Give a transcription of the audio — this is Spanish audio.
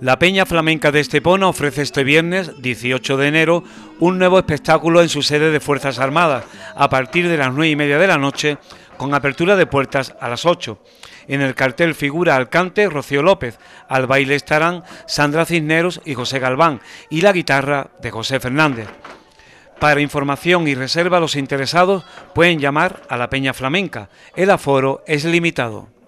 La Peña Flamenca de Estepona ofrece este viernes, 18 de enero, un nuevo espectáculo en su sede de Fuerzas Armadas, a partir de las 9 y media de la noche, con apertura de puertas a las 8. En el cartel figura Alcante Rocío López, al baile estarán Sandra Cisneros y José Galván, y la guitarra de José Fernández. Para información y reserva, los interesados pueden llamar a la Peña Flamenca. El aforo es limitado.